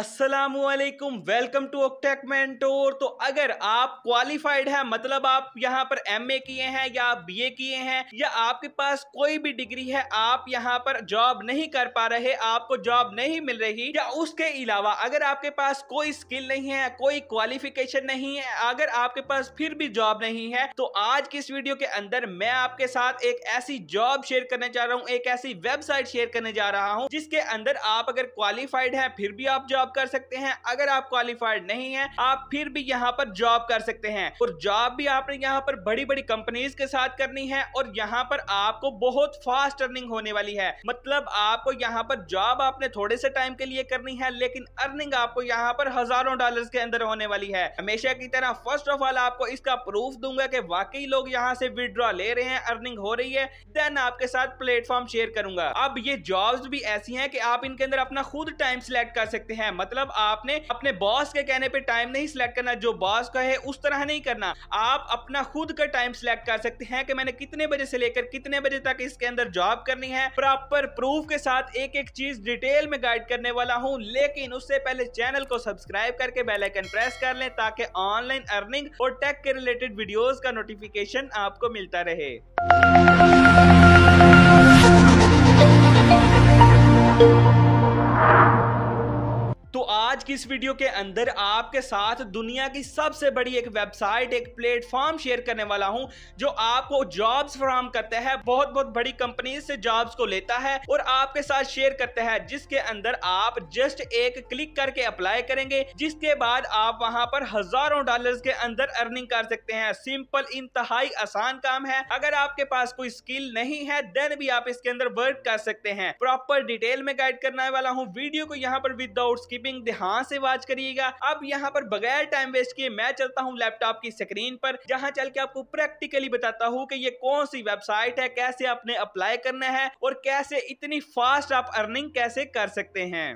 Aslam welcome to Octech mentor तो अगर आप क्वालिफाइड हैं मतलब आप यहाँ पर ए किए हैं या आप ए किए हैं या आपके पास कोई भी डिग्री है आप यहाँ पर जॉब नहीं कर पा रहे आपको जॉब नहीं मिल रही या उसके अलावा अगर आपके पास कोई स्किल नहीं है कोई क्वालिफिकेशन नहीं है अगर आपके पास फिर भी जॉब नहीं है तो आज की इस वीडियो के अंदर मैं आपके साथ एक ऐसी जॉब शेयर करने जा रहा हूँ एक ऐसी वेबसाइट शेयर करने जा रहा हूँ जिसके अंदर आप अगर क्वालिफाइड है फिर भी आप जॉब जॉब कर सकते हैं अगर आप क्वालिफाइड नहीं है आप फिर भी यहाँ पर जॉब कर सकते हैं और जॉब भी आपने यहाँ पर बड़ी बड़ी कंपनीज के साथ करनी है और यहाँ पर आपको बहुत फास्ट अर्निंग होने वाली है मतलब आपको यहाँ पर जॉब आपने थोड़े से टाइम के लिए करनी है लेकिन अर्निंग आपको यहाँ पर हजारों डॉलर के अंदर होने वाली है हमेशा की तरह फर्स्ट ऑफ ऑल आपको इसका प्रूफ दूंगा की वाकई लोग यहाँ से विदड्रॉ ले रहे हैं अर्निंग हो रही है देन आपके साथ प्लेटफॉर्म शेयर करूंगा अब ये जॉब भी ऐसी है की आप इनके अंदर अपना खुद टाइम सिलेक्ट कर सकते हैं मतलब आपने अपने बॉस के कहने पे टाइम नहीं सिलेक्ट करना जो बॉस का है उस तरह नहीं करना आप अपना खुद का टाइम सिलेक्ट कर सकते हैं कि मैंने कितने बजे से लेकर कितने बजे तक इसके अंदर जॉब करनी है प्रॉपर प्रूफ के साथ एक एक चीज डिटेल में गाइड करने वाला हूँ लेकिन उससे पहले चैनल को सब्सक्राइब करके बेलाइकन प्रेस कर ले ताकि ऑनलाइन अर्निंग और टेक के रिलेटेड वीडियोज का नोटिफिकेशन आपको मिलता रहे की इस वीडियो के अंदर आपके साथ दुनिया की सबसे बड़ी एक वेबसाइट एक प्लेटफॉर्म शेयर करने वाला हूं जो आपको जॉब्स फ्राम करता है बहुत बहुत बड़ी कंपनी से जॉब्स को लेता है और आपके साथ शेयर करता है जिसके अंदर आप जस्ट एक क्लिक करके अप्लाई करेंगे जिसके बाद आप वहां पर हजारों डॉलर के अंदर अर्निंग कर सकते हैं सिंपल इंतहाई आसान काम है अगर आपके पास कोई स्किल नहीं है देन भी आप इसके अंदर वर्क कर सकते हैं प्रॉपर डिटेल में गाइड करने वाला हूँ वीडियो को यहाँ पर विदाउट स्कीपिंग ध्यान वहां से वॉच करिएगा अब यहाँ पर बगैर टाइम वेस्ट किए मैं चलता हूँ लैपटॉप की स्क्रीन पर जहाँ चल के आपको प्रैक्टिकली बताता हूँ कि ये कौन सी वेबसाइट है कैसे आपने अप्लाई करना है और कैसे इतनी फास्ट आप अर्निंग कैसे कर सकते हैं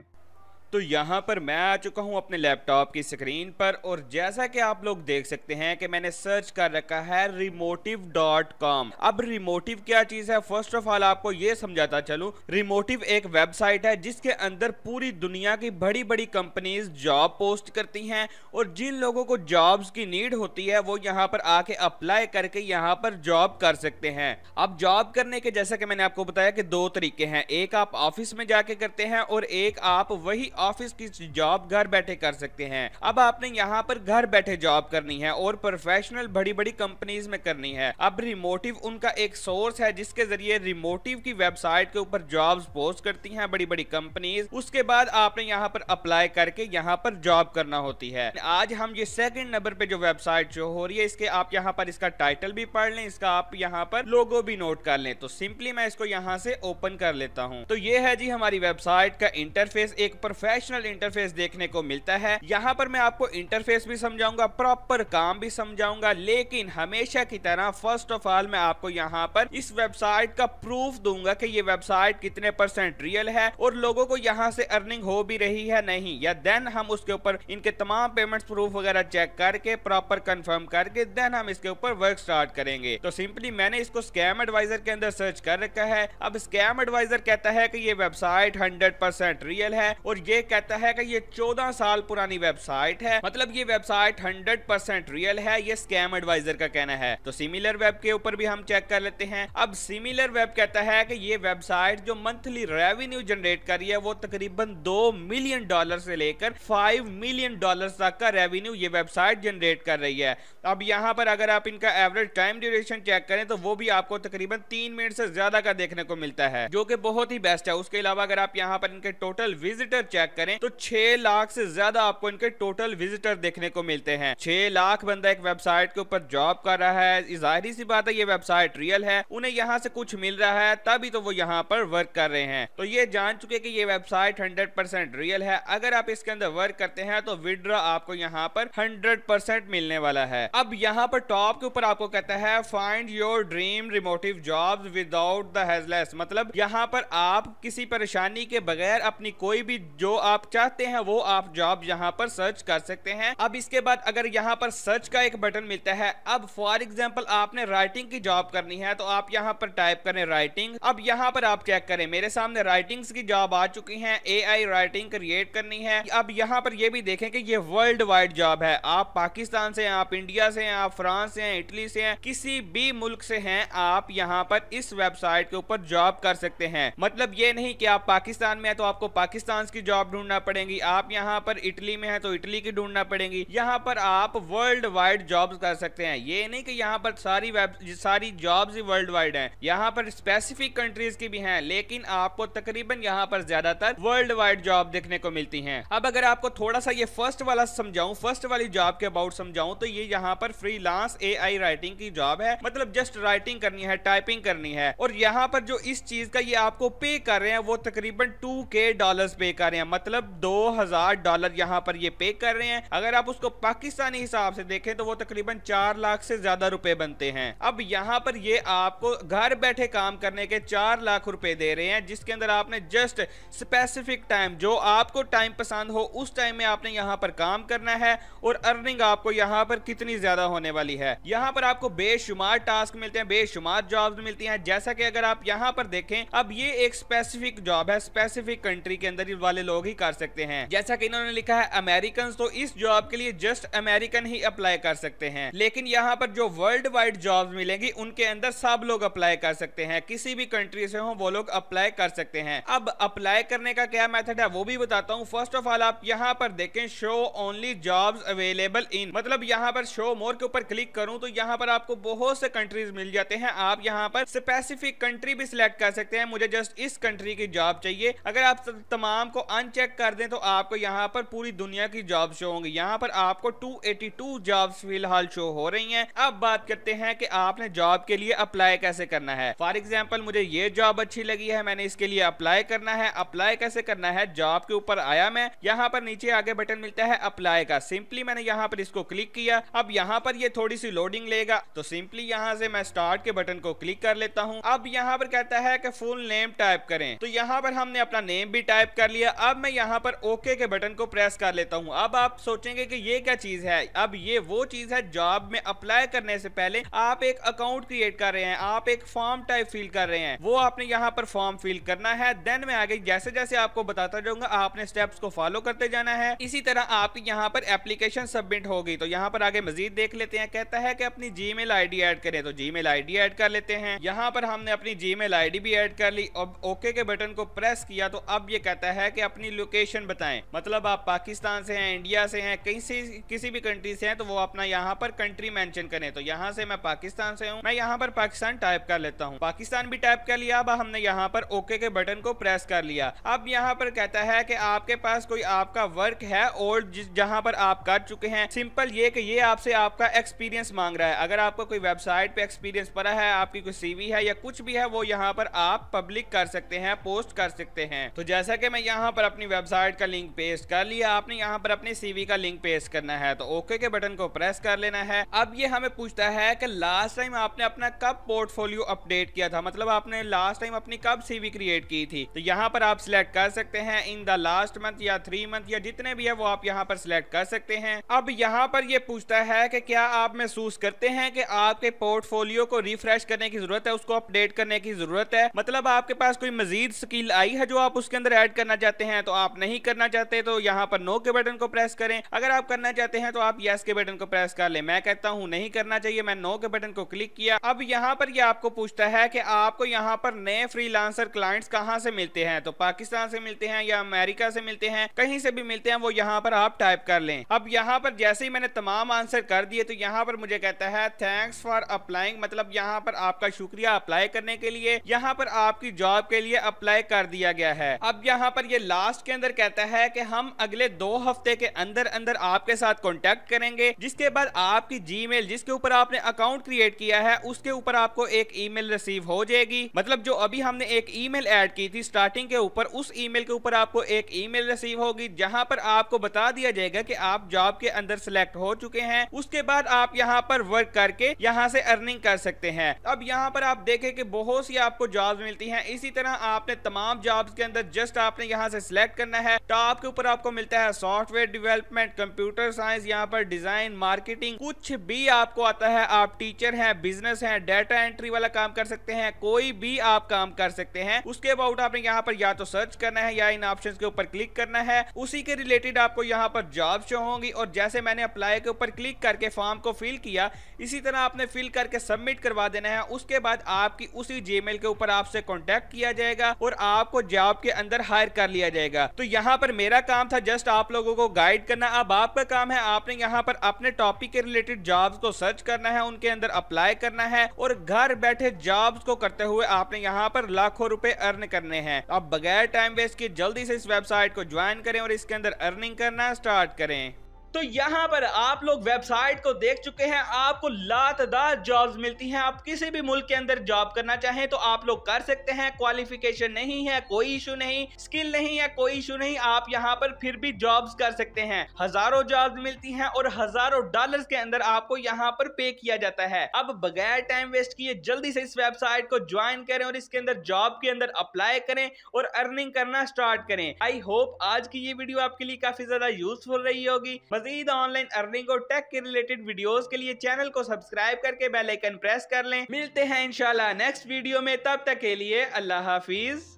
तो यहाँ पर मैं आ चुका हूँ अपने लैपटॉप की स्क्रीन पर और जैसा कि आप लोग देख सकते हैं कि मैंने सर्च कर रखा है रिमोटिव डॉट कॉम अब रिमोटिव क्या चीज़ है फर्स्ट ऑफ ऑल आपको ये समझाता चलू रिमोटिव एक वेबसाइट है जिसके अंदर पूरी दुनिया की बड़ी बड़ी कंपनीज जॉब पोस्ट करती हैं और जिन लोगों को जॉब्स की नीड होती है वो यहाँ पर आके अप्लाई करके यहाँ पर जॉब कर सकते हैं अब जॉब करने के जैसा कि मैंने आपको बताया कि दो तरीके हैं एक आप ऑफिस में जाके करते हैं और एक आप वही ऑफिस की जॉब घर बैठे कर सकते हैं अब आपने यहाँ पर घर बैठे जॉब करनी है और प्रोफेशनल बड़ी बड़ी कंपनीज में करनी है अब रिमोटिव उनका एक सोर्स है जिसके जरिए रिमोटिव की वेबसाइट के ऊपर जॉब पोस्ट करती है बड़ी बड़ी कंपनीज उसके बाद आपने यहाँ पर अप्लाई करके यहाँ पर जॉब करना होती है आज हम ये सेकंड नंबर पे जो वेबसाइट जो हो रही है इसके आप यहाँ पर इसका टाइटल भी पढ़ लें इसका आप यहाँ पर लोगो भी नोट कर लें तो सिंपली मैं इसको यहाँ से ओपन कर लेता हूँ तो ये है जी हमारी वेबसाइट का इंटरफेस एक प्रोफेशन प्रोफेशनल इंटरफेस देखने को मिलता है यहाँ पर मैं आपको इंटरफेस भी समझाऊंगा प्रॉपर काम भी समझाऊंगा लेकिन हमेशा की तरह फर्स्ट ऑफ ऑल मैं आपको यहाँ पर इस वेबसाइट का प्रूफ दूंगा कि ये वेबसाइट कितने परसेंट रियल है और लोगों को यहाँ से अर्निंग हो भी रही है नहीं या देन हम उसके ऊपर इनके तमाम पेमेंट प्रूफ वगैरह चेक करके प्रॉपर कंफर्म करके देन हम इसके ऊपर वर्क स्टार्ट करेंगे तो सिंपली मैंने इसको स्कैम एडवाइजर के अंदर सर्च कर रखा है अब स्कैम एडवाइजर कहता है कि ये वेबसाइट 100% रियल है और ये कहता है कि ये 14 साल पुरानी वेबसाइट है मतलब ये वेबसाइट 100% रियल है ये स्कैम एडवाइजर का कहना है तो सिमिलर वेब के ऊपर भी हम चेक कर लेते हैं अब सिमिलर वेब कहता है कि ये वेबसाइट जो मंथली रेवेन्यू जनरेट कर रही है वो तकरीबन दो मिलियन डॉलर से लेकर फाइव मिलियन डॉलर तक का रेवेन्यू ये वेबसाइट जनरेट कर रही है अब यहाँ पर अगर आप इनका एवरेज टाइम ड्यूरेशन चेक करें तो वो भी आपको तकरीबन तीन मिनट से ज्यादा का देखने को मिलता है जो कि बहुत ही बेस्ट है उसके अलावा अगर आप यहाँ पर इनके टोटल विजिटर चेक चेक करें तो छह लाख से ज्यादा आपको इनके टोटल विजिटर देखने को मिलते हैं छह लाख बंदा एक वेबसाइट के ऊपर जॉब कर रहा है जाहिर सी बात है ये वेबसाइट रियल है उन्हें यहाँ से कुछ मिल रहा है तभी तो वो यहाँ पर वर्क कर रहे हैं तो ये जान चुके की ये वेबसाइट हंड्रेड रियल है अगर आप इसके अंदर वर्क करते हैं तो विड्रॉ आपको यहाँ पर हंड्रेड मिलने वाला है अब यहाँ पर टॉप के ऊपर आपको कहता है find your dream Remotive job without the hassles मतलब यहाँ पर आप किसी परेशानी के बगैर अपनी कोई भी जो आप चाहते हैं वो आप जॉब यहाँ पर सर्च कर सकते हैं अब इसके बाद अगर यहाँ पर सर्च का एक बटन मिलता है अब फॉर एग्जाम्पल आपने राइटिंग की जॉब करनी है तो आप यहाँ पर टाइप करें राइटिंग अब यहाँ पर आप चेक करें मेरे सामने राइटिंग की जॉब आ चुकी है ए राइटिंग क्रिएट करनी है अब यहाँ पर ये भी देखें कि ये वर्ल्ड वाइड जॉब है आप पाकिस्तान से आप इंडिया से आप फ्रांस से हैं इटली से हैं किसी भी मुल्क से हैं आप यहाँ पर इस वेबसाइट के ऊपर जॉब कर सकते हैं मतलब ये नहीं कि आप पाकिस्तान में है तो आपको पाकिस्तान की जॉब आप ढूंढना पड़ेगी आप यहाँ पर इटली में है तो इटली की ढूंढना पड़ेगी यहाँ पर आप वर्ल्ड वाइड जॉब कर सकते हैं ये नहीं की यहाँ पर सारी वेब सारी जॉब ही वर्ल्ड वाइड है यहाँ पर स्पेसिफिक कंट्रीज की भी है लेकिन आपको तकरीबन यहाँ पर ज्यादातर वर्ल्ड वाइड जॉब देखने को मिलती है अब अगर आपको थोड़ा सा ये फर्स्ट वाला समझाऊं फर्स्ट वाली जॉब के अबाउट समझाऊं तो ये यहाँ पर फ्रीलांस एआई राइटिंग की जॉब है मतलब जस्ट राइटिंग करनी है टाइपिंग करनी है और यहाँ पर जो इस चीज का ये आपको पे कर रहे हैं वो तकरीबन टू के डॉलर पे कर रहे हैं मतलब 2000 डॉलर यहाँ पर ये पे कर रहे हैं अगर आप उसको पाकिस्तानी हिसाब से देखें तो वो तकरीबन चार लाख से ज्यादा रुपए बनते हैं अब यहाँ पर ये आपको घर बैठे काम करने के चार लाख रुपए दे रहे हैं जिसके अंदर आपने जस्ट स्पेसिफिक टाइम जो आपको टाइम पसंद हो उस टाइम में आपने यहाँ पर काम करना है और अर्निंग आपको यहाँ पर कितनी ज्यादा होने वाली है यहाँ पर आपको बेशुमार टास्क मिलते हैं बेशुमार जॉब मिलती है जैसा की अगर आप यहाँ पर देखें अब ये एक स्पेसिफिक जॉब है स्पेसिफिक कंट्री के अंदर वाले लोग लोग ही कर सकते हैं जैसा कि इन्होंने लिखा है अमेरिकन तो इस जॉब के लिए जस्ट अमेरिकन ही अप्लाई कर सकते हैं लेकिन यहाँ पर जो वर्ल्ड वाइड जॉब मिलेंगी उनके अंदर सब लोग अप्लाई कर सकते हैं किसी भी कंट्री से हो वो लोग अप्लाई कर सकते हैं अब अप्लाई करने का क्या मेथड है वो भी बताता हूँ फर्स्ट ऑफ ऑल आप यहाँ पर देखें show only job available in मतलब यहाँ पर शो मोर के ऊपर क्लिक करूँ तो यहाँ पर आपको बहुत से कंट्रीज मिल जाते हैं आप यहाँ पर स्पेसिफिक कंट्री भी सिलेक्ट कर सकते हैं मुझे जस्ट इस कंट्री की जॉब चाहिए अगर आप तमाम को अन चेक कर दें तो आपको यहाँ पर पूरी दुनिया की जॉब शो होंगी यहाँ पर आपको 282 एटी जॉब्स फिलहाल शो हो रही हैं अब बात करते हैं कि आपने जॉब के लिए अप्लाई कैसे करना है फॉर एग्जाम्पल मुझे ये जॉब अच्छी लगी है मैंने इसके लिए अप्लाई करना है अप्लाई कैसे करना है जॉब के ऊपर आया मैं यहाँ पर नीचे आगे बटन मिलता है अप्लाई का सिंपली मैंने यहाँ पर इसको क्लिक किया अब यहाँ पर ये थोड़ी सी लोडिंग लेगा तो सिंपली यहाँ से मैं स्टार्ट के बटन को क्लिक कर लेता हूँ अब यहाँ पर कहता है कि फुल नेम टाइप करें तो यहाँ पर हमने अपना नेम भी टाइप कर लिया अब मैं यहाँ पर ओके के बटन को प्रेस कर लेता हूँ अब आप सोचेंगे कि ये क्या चीज़ है अब ये वो चीज़ है जॉब में अप्लाई करने से पहले आप एक अकाउंट क्रिएट कर रहे हैं आप एक फॉर्म टाइप फिल कर रहे हैं वो आपने यहाँ पर फॉर्म फिल करना है देन में आगे जैसे जैसे आपको बताता जाऊंगा आपने स्टेप्स को फॉलो करते जाना है इसी तरह आप यहाँ पर एप्लीकेशन सबमिट होगी तो यहाँ पर आगे मजीद देख लेते हैं कहता है कि अपनी जी मेल ऐड करें तो जी मेल ऐड कर लेते हैं यहाँ पर हमने अपनी जी मेल भी ऐड कर ली अब ओके के बटन को प्रेस किया तो अब ये कहता है कि अपनी लोकेशन बताएं मतलब आप पाकिस्तान से हैं इंडिया से हैं कहीं से किसी भी कंट्री से हैं तो वो अपना यहाँ पर कंट्री मेंशन करें तो यहाँ से मैं पाकिस्तान से हूँ मैं यहाँ पर पाकिस्तान टाइप कर लेता हूँ पाकिस्तान भी टाइप कर लिया अब हमने यहाँ पर ओके के बटन को प्रेस कर लिया अब यहाँ पर कहता है की आपके पास कोई आपका वर्क है और जहाँ पर आप कर चुके हैं सिंपल ये की ये आपसे आपका एक्सपीरियंस मांग रहा है अगर आपको कोई वेबसाइट पे एक्सपीरियंस पड़ा है आपकी कोई सीवी है या कुछ भी है वो यहाँ पर आप पब्लिक कर सकते हैं पोस्ट कर सकते हैं तो जैसा कि मैं यहाँ पर अपनी वेबसाइट का लिंक पेस्ट कर लिया आपने यहाँ पर अपने सीवी का लिंक पेस्ट करना है तो ओके के बटन को प्रेस कर लेना है अब ये हमें पूछता है कि लास्ट टाइम आपने अपना कब पोर्टफोलियो अपडेट किया था मतलब आपने लास्ट टाइम अपनी कब सीवी क्रिएट की थी तो यहाँ पर आप सिलेक्ट कर सकते हैं इन द लास्ट मंथ या थ्री मंथ या जितने भी है वो आप यहाँ पर सिलेक्ट कर सकते हैं अब यहाँ पर ये पूछता है कि क्या आप महसूस करते हैं कि आपके पोर्टफोलियो को रिफ्रेश करने की जरूरत है उसको अपडेट करने की जरूरत है मतलब आपके पास कोई मजीद स्किल आई है जो आप उसके अंदर ऐड करना चाहते हैं हैं तो आप नहीं करना चाहते तो यहाँ पर नो के बटन को प्रेस करें अगर आप करना चाहते हैं तो आप यस के बटन को प्रेस कर ले मैं कहता हूँ नहीं करना चाहिए मैं नो के बटन को क्लिक किया अब यहाँ पर यह आपको पूछता है की आपको यहाँ पर नए फ्री क्लाइंट्स कहाँ से मिलते हैं तो पाकिस्तान से मिलते हैं या अमेरिका से मिलते हैं कहीं से भी मिलते हैं वो यहाँ पर आप टाइप कर लें अब यहाँ पर जैसे ही मैंने तमाम आंसर कर दिए तो यहाँ पर मुझे कहता है थैंक्स फॉर अप्लाइंग मतलब यहाँ पर आपका शुक्रिया अप्लाई करने के लिए यहाँ पर आपकी जॉब के लिए अप्लाई कर दिया गया है अब यहाँ पर ये लास्ट लास्ट के अंदर कहता है कि हम अगले दो हफ्ते के अंदर अंदर आपके साथ कॉन्टेक्ट करेंगे जिसके बाद आपकी मेल जिसके ऊपर आपने अकाउंट क्रिएट किया है उसके ऊपर आपको एक मेल रिसीव हो जाएगी मतलब जो अभी हमने एक ईमेल ऐड की थी स्टार्टिंग के ऊपर उस ई के ऊपर आपको एक ईमेल रिसीव होगी जहाँ पर आपको बता दिया जाएगा की आप जॉब के अंदर सिलेक्ट हो चुके हैं उसके बाद आप यहाँ पर वर्क करके यहाँ से अर्निंग कर सकते हैं अब यहाँ पर आप देखें कि बहुत सी आपको जॉब मिलती है इसी तरह आपने तमाम जॉब के अंदर जस्ट आपने यहाँ से सिलेक्ट सेलेक्ट करना है टॉप तो के ऊपर आपको मिलता है सॉफ्टवेयर डेवलपमेंट कंप्यूटर साइंस यहाँ पर डिजाइन मार्केटिंग कुछ भी आपको आता है आप टीचर हैं बिजनेस हैं डेटा एंट्री वाला काम कर सकते हैं कोई भी आप काम कर सकते हैं उसके अबाउट आपने यहाँ पर या तो सर्च करना है या इन ऑप्शन के ऊपर क्लिक करना है उसी के रिलेटेड आपको यहाँ पर जॉब शो होंगी और जैसे मैंने अप्लाई के ऊपर क्लिक करके फॉर्म को फिल किया इसी तरह आपने फिल करके सबमिट करवा देना है उसके बाद आपकी उसी जीमेल के ऊपर आपसे कॉन्टेक्ट किया जाएगा और आपको जॉब के अंदर हायर कर लिया जाएगा जाएगा तो यहाँ पर मेरा काम था जस्ट आप लोगों को गाइड करना अब आपका काम है आपने यहाँ पर अपने टॉपिक के रिलेटेड जॉब्स को सर्च करना है उनके अंदर अप्लाई करना है और घर बैठे जॉब्स को करते हुए आपने यहाँ पर लाखों रुपए अर्न करने हैं अब बगैर टाइम वेस्ट किए जल्दी से इस वेबसाइट को ज्वाइन करें और इसके अंदर अर्निंग करना स्टार्ट करें तो यहाँ पर आप लोग वेबसाइट को देख चुके हैं आपको लातदार जॉब्स मिलती हैं आप किसी भी मुल्क के अंदर जॉब करना चाहें तो आप लोग कर सकते हैं क्वालिफिकेशन नहीं है कोई इशू नहीं स्किल नहीं है कोई इशू नहीं आप यहाँ पर फिर भी जॉब्स कर सकते हैं हजारों जॉब्स मिलती हैं और हजारों डॉलर्स के अंदर आपको यहाँ पर पे किया जाता है अब बगैर टाइम वेस्ट किए जल्दी से इस वेबसाइट को ज्वाइन करें और इसके अंदर जॉब के अंदर अप्लाई करें और अर्निंग करना स्टार्ट करें आई होप आज की ये वीडियो आपके लिए काफी ज्यादा यूजफुल रही होगी मजीद ऑनलाइन अर्निंग और टेक के रिलेटेड वीडियोस के लिए चैनल को सब्सक्राइब करके बेल आइकन प्रेस कर लें मिलते हैं इंशाल्लाह नेक्स्ट वीडियो में तब तक के लिए अल्लाह हाफिज़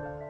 Thank you.